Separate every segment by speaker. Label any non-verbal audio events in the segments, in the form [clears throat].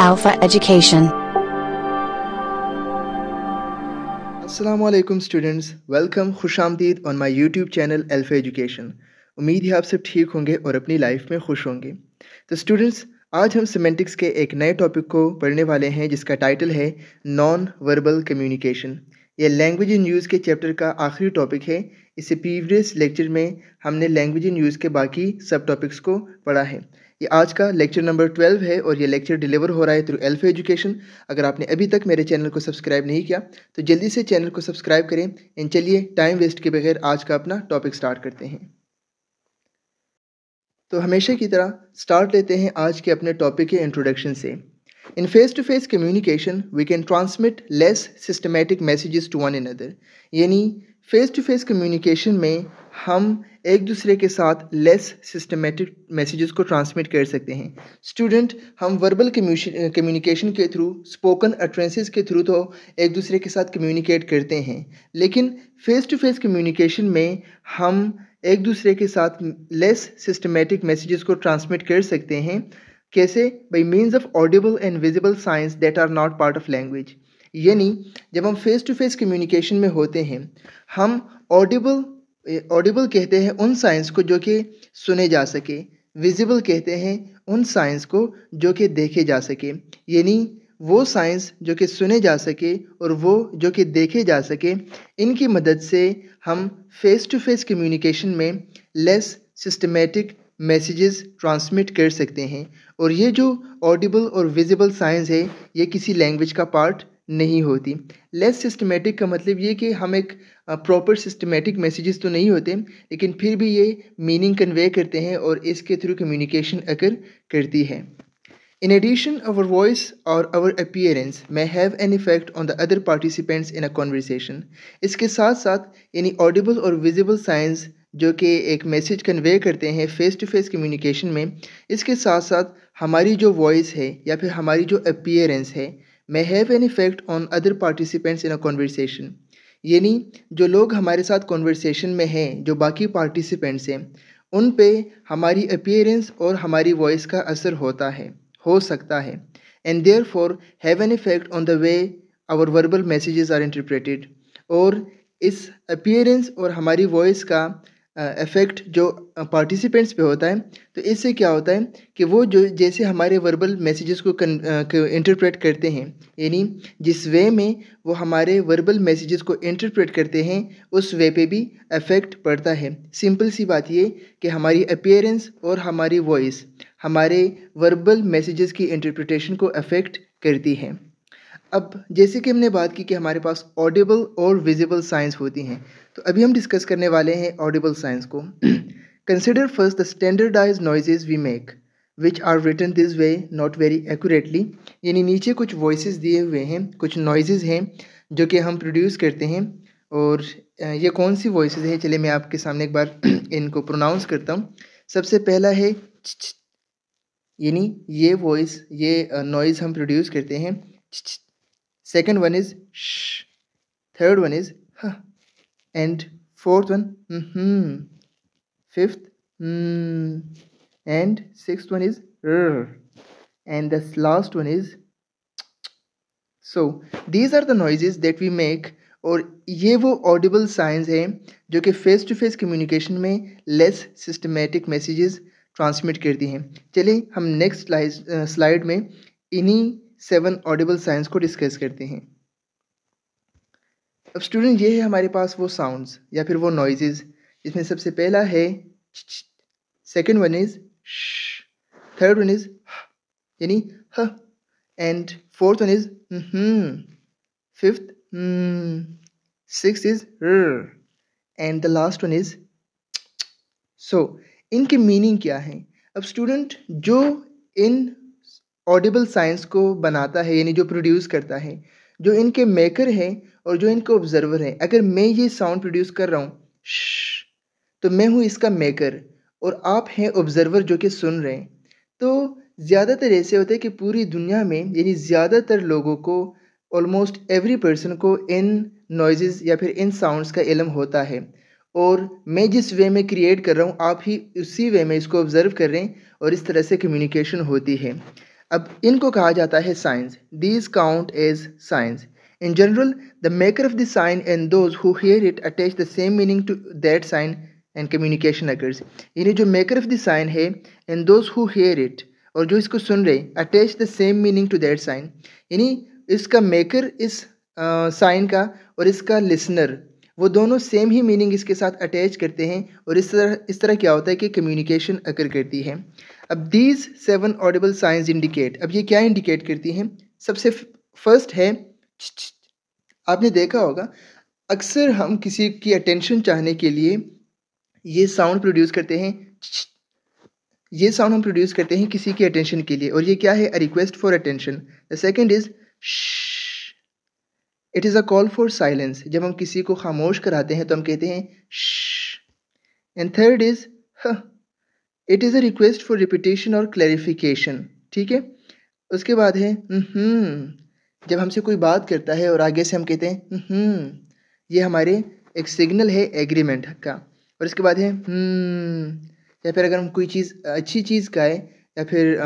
Speaker 1: Alpha Education. Assalamu alaikum students. Welcome खुश आमदीद on my YouTube channel Alpha Education. उम्मीद है आप सब ठीक होंगे और अपनी लाइफ में खुश होंगे तो स्टूडेंट्स आज हम सिमेंटिक्स के एक नए टॉपिक को पढ़ने वाले हैं जिसका टाइटल है नॉन वर्बल कम्युनिकेशन यह लैंग्वेज इन यूज़ के चैप्टर का आखिरी टॉपिक है इसे प्रीवियस लेक्चर में हमने लैंग्वेज इन यूज़ के बाकी सब टॉपिक्स को पढ़ा है ये आज का लेक्चर नंबर ट्वेल्व है और ये लेक्चर डिलीवर हो रहा है थ्रू एल्फ एजुकेशन अगर आपने अभी तक मेरे चैनल को सब्सक्राइब नहीं किया तो जल्दी से चैनल को सब्सक्राइब करें एंड चलिए टाइम वेस्ट के बगैर आज का अपना टॉपिक स्टार्ट करते हैं तो हमेशा की तरह स्टार्ट लेते हैं आज के अपने टॉपिक के इंट्रोडक्शन से In face to face communication, we can transmit less systematic messages to one another. यानी फेस टू फेस कम्युनिकेशन में हम एक दूसरे के साथ लेस सिस्टमेटिक मैसेजेस को ट्रांसमिट कर सकते हैं स्टूडेंट हम वर्बल कम्युनिकेशन के थ्रू स्पोकन अट्रेंसेस के थ्रू तो एक दूसरे के साथ कम्युनिकेट करते हैं लेकिन फेस टू फेस कम्युनिकेशन में हम एक दूसरे के साथ लेस सिस्टमेटिक मैसेजेस को ट्रांसमिट कर सकते हैं कैसे by means of audible and visible signs that are not part of language यानी जब हम फेस टू फेस कम्युनिकेशन में होते हैं हम ऑडिबल ऑडिबल कहते हैं उन साइंस को जो कि सुने जा सके विजिबल कहते हैं उन साइंस को जो कि देखे जा सके यानी वो साइंस जो कि सुने जा सके और वो जो कि देखे जा सके इनकी मदद से हम फेस टू फेस कम्युनिकेशन में लेस सिस्टमेटिक मैसेजेस ट्रांसमिट कर सकते हैं और ये जो ऑडिबल और विजिबल साइंस है ये किसी लैंग्वेज का पार्ट नहीं होती लेस सिस्टमेटिक का मतलब ये कि हम एक प्रॉपर सिस्टमेटिक मैसेजेस तो नहीं होते लेकिन फिर भी ये मीनिंग कन्वे करते हैं और इसके थ्रू कम्युनिकेशन अगर करती है इन एडिशन our वॉइस और our appearance may have an effect on the other participants in a conversation इसके साथ साथ यानी ऑडिबल और विजिबल साइंस जो कि एक मैसेज कन्वे करते हैं फेस टू फेस कम्युनिकेशन में इसके साथ साथ हमारी जो वॉइस है या फिर हमारी जो अपियरेंस है may have an effect on other participants in a conversation यानी जो लोग हमारे साथ कॉन्वर्सेशन में हैं जो बाकी पार्टिसिपेंट्स हैं उन पे हमारी अपियरेंस और हमारी वॉइस का असर होता है हो सकता है and therefore have an effect on the way our verbal messages are interpreted और इस अपियरेंस और हमारी वॉइस का इफ़ेक्ट जो पार्टिसिपेंट्स पे होता है तो इससे क्या होता है कि वो जो जैसे हमारे वर्बल मैसेजेस को इंटरप्रेट करते हैं यानी जिस वे में वो हमारे वर्बल मैसेजेस को इंटरप्रेट करते हैं उस वे पे भी इफ़ेक्ट पड़ता है सिंपल सी बात ये कि हमारी अपियरेंस और हमारी वॉइस हमारे वर्बल मैसेजेस की इंटरप्रटेशन को अफेक्ट करती है अब जैसे कि हमने बात की कि हमारे पास ऑडिबल और विजिबल साइंस होती हैं तो अभी हम डिस्कस करने वाले हैं ऑडिबल साइंस को consider first the standardised noises we make which are written this way not very accurately यानी नीचे कुछ वॉइस दिए हुए हैं कुछ नॉइजेज़ हैं जो कि हम प्रोड्यूस करते हैं और ये कौन सी वॉइस हैं चलिए मैं आपके सामने एक बार [clears throat] इनको प्रोनाउंस करता हूँ सबसे पहला है यानी ये वॉइस ये नॉइज़ हम प्रोड्यूस करते हैं second one is sh third one is huh and fourth one mm-hmm fifth mm and sixth one is r and the last one is so these are the noises that we make और ये वो Audible science हैं जो कि face to face communication में less systematic messages transmit करती हैं चलिए हम नेक्स्ट स्लाइड में इन्हीं सेवन ऑडिबल साइंस को डिस्कस करते हैं अब स्टूडेंट ये है हमारे पास वो साउंड्स या फिर वो नॉइजेज जिसमें सबसे पहला है second one is third one is यानी ह and fourth one is fifth six is and the last one is so इनके मीनिंग क्या है अब स्टूडेंट जो इन ऑडिबल साइंस को बनाता है यानी जो प्रोड्यूस करता है जो इनके मेकर हैं और जो इनके ऑब्जर्वर हैं अगर मैं ये साउंड प्रोड्यूस कर रहा हूँ तो मैं हूँ इसका मेकर और आप हैं ऑब्जर्वर जो कि सुन रहे हैं तो ज़्यादातर ऐसे होता है कि पूरी दुनिया में यानी ज़्यादातर लोगों को ऑलमोस्ट एवरी पर्सन को इन नॉइज़ या फिर इन साउंड्स का इलम होता है और मैं जिस वे में क्रिएट कर रहा हूँ आप ही उसी वे में इसको ऑब्ज़र्व कर रहे हैं और इस तरह से कम्युनिकेशन होती है अब इनको कहा जाता है signs this count as signs in general the maker of the sign and those who hear it attach the same meaning to that sign and communication occurs यानी जो मेकर ऑफ द साइन है and those who hear it और जो इसको सुन रहे attach the same meaning to that sign यानी इसका मेकर इस साइन uh, का और इसका लिसनर वो दोनों सेम ही मीनिंग इसके साथ अटैच करते हैं और इस तरह इस तरह क्या होता है कि कम्युनिकेशन अकर करती है अब these seven audible signs indicate अब ये क्या इंडिकेट करती हैं सबसे फर्स्ट है आपने देखा होगा अक्सर हम किसी की अटेंशन चाहने के लिए ये साउंड प्रोड्यूस करते हैं ये साउंड हम प्रोड्यूस करते हैं किसी की अटेंशन के लिए और ये क्या है a request for attention the second is it is a call for silence जब हम किसी को खामोश कराते हैं तो हम कहते हैं and third is it is a request for repetition और क्लैरिफिकेशन ठीक है उसके बाद है हम्म, जब हमसे कोई बात करता है और आगे से हम कहते हैं हम्म, ये हमारे एक सिग्नल है एग्रीमेंट का और इसके बाद है हम्म, या फिर अगर हम कोई चीज़ अच्छी चीज़ का है या फिर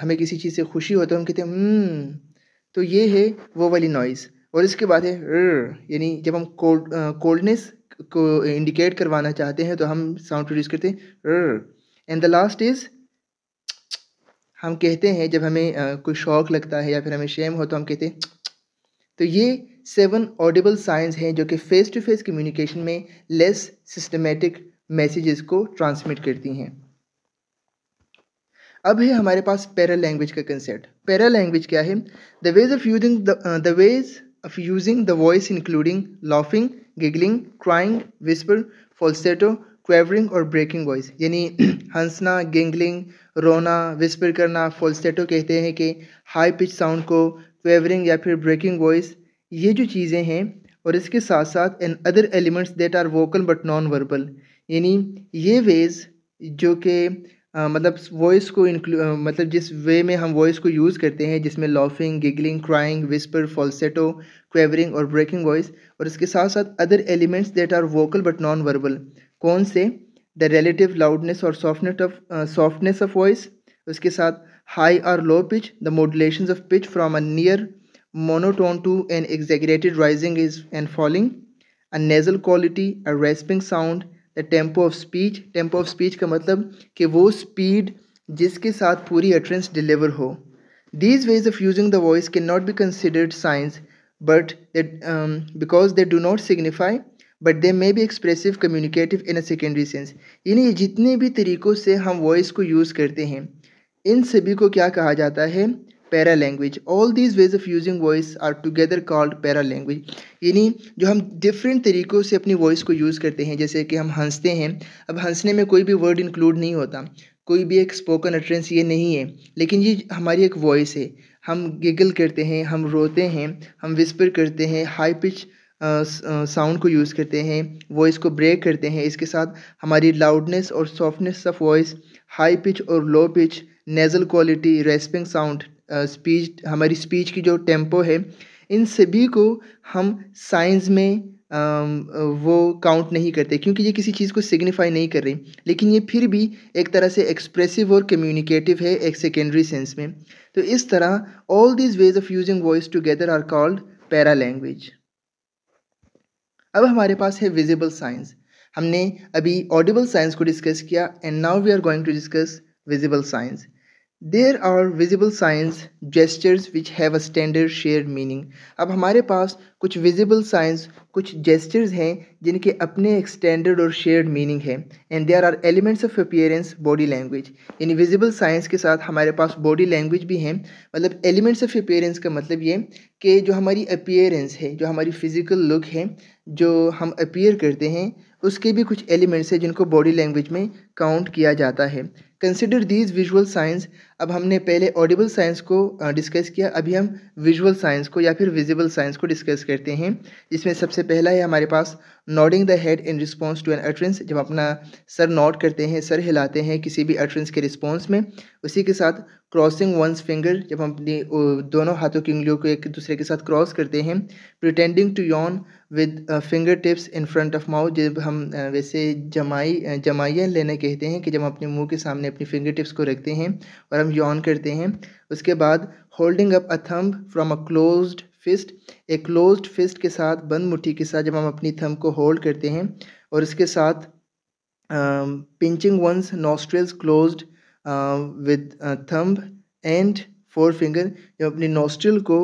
Speaker 1: हमें किसी चीज़ से खुशी हो तो हम कहते हैं तो ये है वो वाली नॉइज़ और इसके बाद है यानी जब हम कोल्ड कोल्डनेस को इंडिकेट करवाना चाहते हैं तो हम साउंड प्रोड्यूस करते हैं एंड द लास्ट इज़ हम कहते हैं जब हमें आ, कोई शौक लगता है या फिर हमें शेम हो तो हम कहते हैं तो ये सेवन ऑडिबल साइंस हैं जो कि फ़ेस टू फेस कम्युनिकेशन में लेस सिस्टमेटिक मैसेजेस को ट्रांसमिट करती हैं अब है हमारे पास पैरा लैंग्वेज का कंसेप्ट पैरा लैंग्वेज क्या है the ways of using the ways of using the voice including laughing giggling crying whisper falsetto quavering और ब्रेकिंग वॉइस यानी [clears throat] हंसना गेंगलिंग रोना विस्पर करना फोल्स्टेटो कहते हैं कि हाई पिच साउंड को क्वेवरिंग या फिर ब्रेकिंग वॉइस ये जो चीज़ें हैं और इसके साथ साथ an other elements that are vocal but non verbal यानी ये वेज जो कि मतलब वॉइस को इंक्लू मतलब जिस वे में हम वॉइस को यूज़ करते हैं जिसमें laughing giggling crying whisper falsetto quavering और ब्रेकिंग वॉइस और इसके साथ साथ other elements that are vocal but non verbal कौन से द रिलेटिव लाउडनेस और softness of softness of voice उसके साथ हाई और low pitch the modulation of pitch from a near monotone to an exaggerated rising is and falling a nasal quality a rasping sound the tempo of speech tempo of speech का मतलब कि वो speed जिसके साथ पूरी utterance deliver हो these ways of using the voice can not be considered signs but because they do not signify but they may be expressive communicative in a secondary sense यानी जितने भी तरीक़ों से हम वॉइस को यूज़ करते हैं इन सभी को क्या कहा जाता है paralanguage all these ways of using voice are together called paralanguage यानी जो हम डिफरेंट तरीक़ों से अपनी वॉइस को यूज़ करते हैं जैसे कि हम हंसते हैं अब हंसने में कोई भी वर्ड इंक्लूड नहीं होता कोई भी एक स्पोकन अटरेंस ये नहीं है लेकिन ये हमारी एक वॉइस है हम गिगल करते हैं हम रोते हैं हम विस्पर करते हैं हाई पिच साउंड को यूज़ करते हैं वॉइस को ब्रेक करते हैं इसके साथ हमारी लाउडनेस और softness of voice high pitch और low pitch nasal quality rasping sound speech हमारी स्पीच की जो टेम्पो है इन सभी को हम साइंस में वो काउंट नहीं करते क्योंकि ये किसी चीज़ को सिग्निफाई नहीं कर रही लेकिन ये फिर भी एक तरह से एक्सप्रेसिव और कम्युनिकेटिव है एक सेकेंडरी सेंस में तो इस तरह all these ways of using voice together are called paralanguage अब हमारे पास है विजिबल साइंस हमने अभी ऑडिबल साइंस को डिस्कस किया and now we are going to discuss visible signs there are visible signs gestures which have a standard share meaning अब हमारे पास कुछ विजिबल साइंस कुछ जेस्टर्स हैं जिनके अपने एक स्टैंडर्ड और शेयर्ड मीनिंग है and there are elements of appearance body language यानी विजिबल साइंस के साथ हमारे पास बॉडी लैंग्वेज भी हैं मतलब एलिमेंट्स ऑफ अपियरेंस का मतलब ये कि जो हमारी अपियरेंस है जो हमारी फिज़िकल लुक है जो हम अपियर करते हैं उसके भी कुछ एलिमेंट्स हैं जिनको बॉडी लैंग्वेज में काउंट किया जाता है कंसिडर दीज विजुअल साइंस अब हमने पहले ऑडिबल साइंस को डिस्कस किया अभी हम विजुअल साइंस को या फिर विजिबल साइंस को डिस्कस करते हैं इसमें सबसे पहला है हमारे पास nodding the head in response to an utterance जब अपना सर नॉड करते हैं सर हिलाते हैं किसी भी अट्रेंस के रिस्पॉन्स में उसी के साथ क्रॉसिंग वंस फिंगर जब हम अपनी दोनों हाथों की उंगलियों को एक दूसरे के साथ क्रॉस करते हैं pretending to yawn with finger tips in front of mouth जब हम वैसे जमाई जमाइयाँ लेने कहते हैं कि जब हम अपने मुंह के सामने अपनी फिंगर टिप्स को रखते हैं और हम यौन करते हैं उसके बाद holding up a thumb from a closed fist एक क्लोज्ड फिस्ट के साथ बंद मुट्ठी के साथ जब हम अपनी थंब को होल्ड करते हैं और इसके साथ pinching one's nostrils closed with thumb and four finger जब अपनी नोस्ट्रल को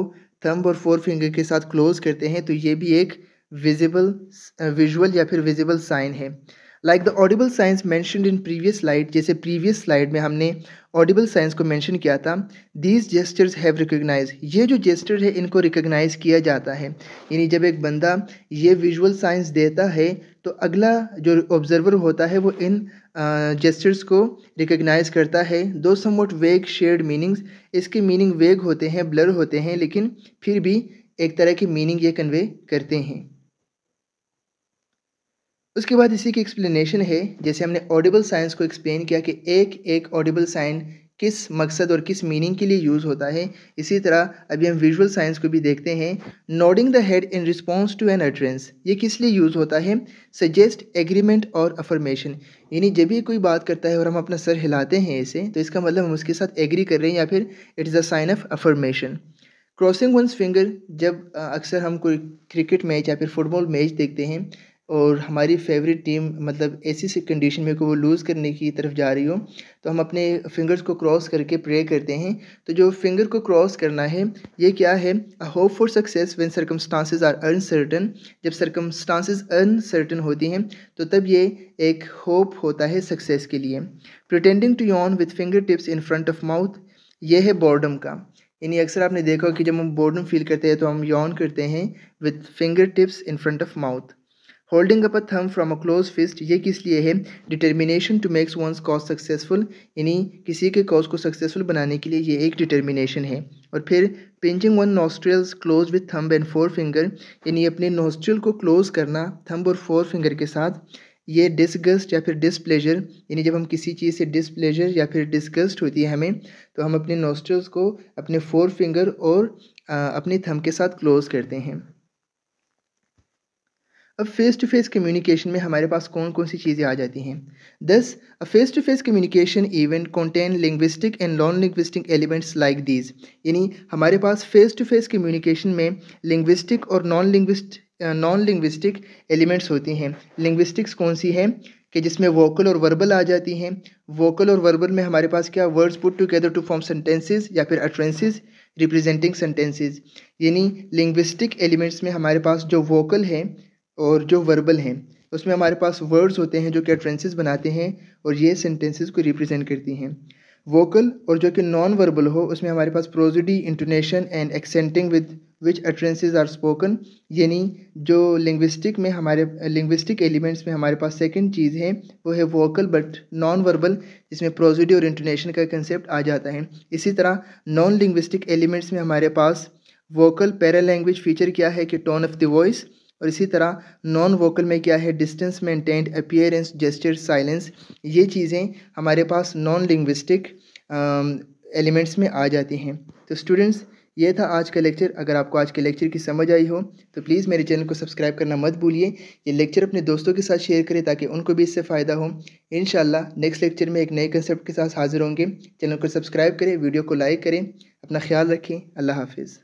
Speaker 1: थंब और फोर फिंगर के साथ क्लोज करते हैं तो ये भी एक विजिबल विजुअल या फिर विजिबल साइन है like the audible signs mentioned in previous slide जैसे प्रीवियस स्लाइड में हमने ऑडिबल साइंस को मैंशन किया था दीज जेस्टर्स हैव रिकोगनाइज ये जो जेस्टर है इनको रिकोगनाइज किया जाता है यानी जब एक बंदा ये विजुअल साइंस देता है तो अगला जो ऑब्जर्वर होता है वो इन जेस्टर्स को रिकोगनाइज करता है दो समवट वेग शेयर्ड मीनिंग्स इसके मीनिंग वेग होते हैं ब्लर होते हैं लेकिन फिर भी एक तरह की मीनिंग ये कन्वे करते हैं उसके बाद इसी की एक्सप्लेनेशन है जैसे हमने ऑडिबल साइंस को एक्सप्लेन किया कि एक एक ऑडिबल साइन किस मकसद और किस मीनिंग के लिए यूज़ होता है इसी तरह अभी हम विजुअल साइंस को भी देखते हैं nodding the head in response to an utterance ये किस लिए यूज़ होता है सजेस्ट एग्रीमेंट और अफर्मेशन यानी जब भी कोई बात करता है और हम अपना सर हिलाते हैं इसे तो इसका मतलब हम उसके साथ एग्री कर रहे हैं या फिर it is a sign of affirmation crossing one's finger जब अक्सर हम कोई क्रिकेट मैच या फिर फुटबॉल मैच देखते हैं और हमारी फेवरेट टीम मतलब ऐसी सी कंडीशन में को वो लूज़ करने की तरफ जा रही हो तो हम अपने फिंगर्स को क्रॉस करके प्रे करते हैं तो जो फिंगर को क्रॉस करना है ये क्या है hope for success when circumstances are uncertain जब सर्कमस्टांसेस अनसर्टन होती हैं तो तब ये एक होप होता है सक्सेस के लिए pretending to yawn with finger tips in front of mouth ये है बॉर्डम का यानी अक्सर आपने देखा कि जब हम बॉर्डम फील करते हैं तो हम यॉन करते हैं with finger tips in front of mouth holding up a thumb from a close fist ये किस लिए है determination to makes one's cause successful यानी किसी के कॉज को सक्सेसफुल बनाने के लिए ये एक डिटर्मिनेशन है और फिर pinching one nostrils close with thumb and four finger यानी अपने नोस्ट्रल को क्लोज करना थम्ब और फोर फिंगर के साथ ये डिसगस्ट या फिर डिसप्लेजर यानी जब हम किसी चीज़ से डिसप्लेजर या फिर डिसगस्ट होती है हमें तो हम अपने नोस्ट्रल्स को अपने फोर फिंगर और आ, अपने थम के साथ क्लोज करते हैं अब फेस टू फेस कम्युनिकेशन में हमारे पास कौन कौन सी चीज़ें आ जाती हैं thus a face to face communication event contain linguistic and non linguistic elements like these यानी हमारे पास फेस टू फेस कम्युनिकेशन में लिंग्विस्टिक और non linguist non linguistic elements होती हैं लिंग्विस्टिक्स कौन सी हैं कि जिसमें वोकल और वर्बल आ जाती हैं वोकल और वर्बल में हमारे पास क्या words put together to form sentences या फिर अट्रेंसेस रिप्रेजेंटिंग सेंटेंसेस यानी लिंग्विस्टिक एलिमेंट्स में हमारे पास जो वोकल हैं और जो वर्बल हैं उसमें हमारे पास वर्ड्स होते हैं जो कि अट्रेंसेस बनाते हैं और ये सेंटेंसेस को रिप्रेजेंट करती हैं वोकल और जो कि नॉन वर्बल हो उसमें हमारे पास prosody intonation and accenting with which utterances are spoken यानी जो लिंग्विस्टिक में हमारे लिंग्विस्टिक एलिमेंट्स में हमारे पास सेकेंड चीज़ है वो है वोकल बट नॉन वर्बल जिसमें प्रोजिडी और इंटोनेशन का कंसेप्ट आ जाता है इसी तरह नॉन लिंग्विस्टिक एलिमेंट्स में हमारे पास वोकल पैरा लैंग्वेज फीचर क्या है कि टोन ऑफ द वॉइस और इसी तरह नॉन वोकल में क्या है distance maintained appearance gesture silence ये चीज़ें हमारे पास नॉन लिंग्विस्टिक एलिमेंट्स में आ जाती हैं तो स्टूडेंट्स ये था आज का लेक्चर अगर आपको आज के लेक्चर की समझ आई हो तो प्लीज़ मेरे चैनल को सब्सक्राइब करना मत भूलिए ये लेक्चर अपने दोस्तों के साथ शेयर करें ताकि उनको भी इससे फ़ायदा हो इन नेक्स्ट लेक्चर में एक नए कंसेप्ट के साथ हाजिर होंगे चैनल को सब्सक्राइब करें वीडियो को लाइक करें अपना ख्याल रखें अल्लाह हाफिज़